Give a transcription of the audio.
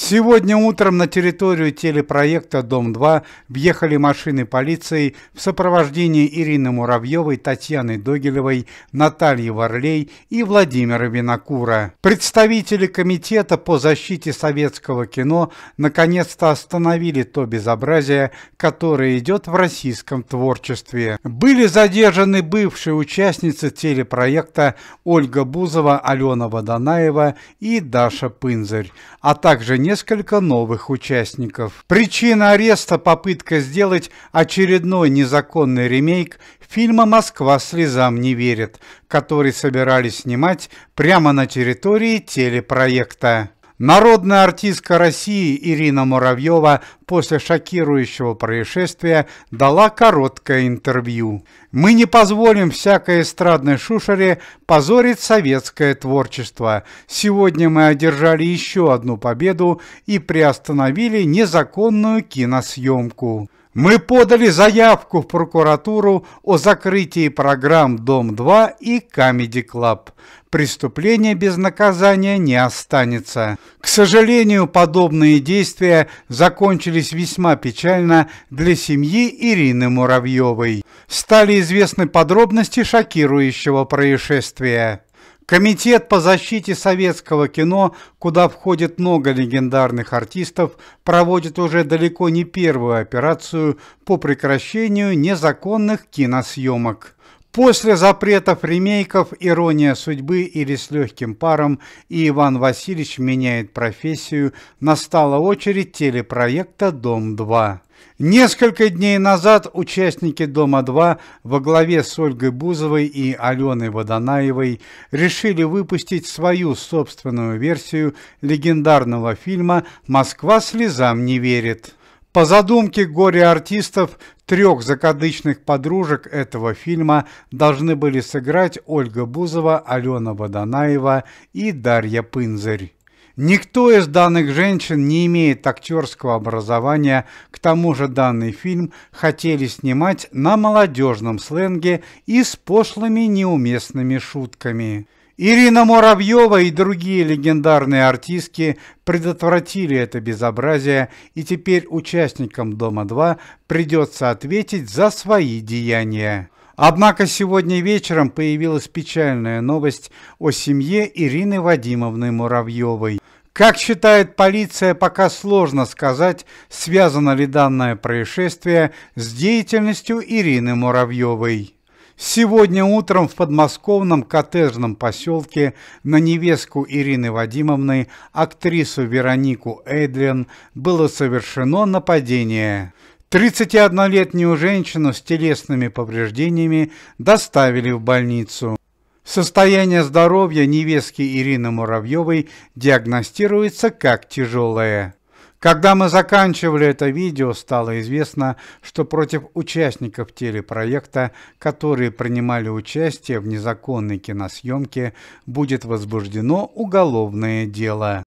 Сегодня утром на территорию телепроекта «Дом-2» въехали машины полиции в сопровождении Ирины Муравьевой, Татьяны Догилевой, Натальи Варлей и Владимира Винокура. Представители Комитета по защите советского кино наконец-то остановили то безобразие, которое идет в российском творчестве. Были задержаны бывшие участницы телепроекта Ольга Бузова, Алена Водонаева и Даша Пынзарь, а также не несколько новых участников. Причина ареста – попытка сделать очередной незаконный ремейк фильма «Москва слезам не верит», который собирались снимать прямо на территории телепроекта. Народная артистка России Ирина Муравьева после шокирующего происшествия дала короткое интервью. «Мы не позволим всякой эстрадной шушере позорить советское творчество. Сегодня мы одержали еще одну победу и приостановили незаконную киносъемку». Мы подали заявку в прокуратуру о закрытии программ «Дом-2» и «Камеди Клаб». Преступление без наказания не останется. К сожалению, подобные действия закончились весьма печально для семьи Ирины Муравьевой. Стали известны подробности шокирующего происшествия. Комитет по защите советского кино, куда входит много легендарных артистов, проводит уже далеко не первую операцию по прекращению незаконных киносъемок. После запретов ремейков «Ирония судьбы» или «С легким паром» и «Иван Васильевич меняет профессию» настала очередь телепроекта «Дом-2». Несколько дней назад участники «Дома-2» во главе с Ольгой Бузовой и Аленой Водонаевой решили выпустить свою собственную версию легендарного фильма «Москва слезам не верит». По задумке горе-артистов, трех закадычных подружек этого фильма должны были сыграть Ольга Бузова, Алена Водонаева и Дарья Пынзарь. Никто из данных женщин не имеет актерского образования, к тому же данный фильм хотели снимать на молодежном сленге и с пошлыми неуместными шутками. Ирина Муравьева и другие легендарные артистки предотвратили это безобразие, и теперь участникам «Дома-2» придется ответить за свои деяния. Однако сегодня вечером появилась печальная новость о семье Ирины Вадимовны Муравьевой. Как считает полиция, пока сложно сказать, связано ли данное происшествие с деятельностью Ирины Муравьевой. Сегодня утром в подмосковном коттеджном поселке на невестку Ирины Вадимовны, актрису Веронику Эдлин, было совершено нападение. 31-летнюю женщину с телесными повреждениями доставили в больницу. Состояние здоровья невестки Ирины Муравьевой диагностируется как тяжелое. Когда мы заканчивали это видео, стало известно, что против участников телепроекта, которые принимали участие в незаконной киносъемке, будет возбуждено уголовное дело.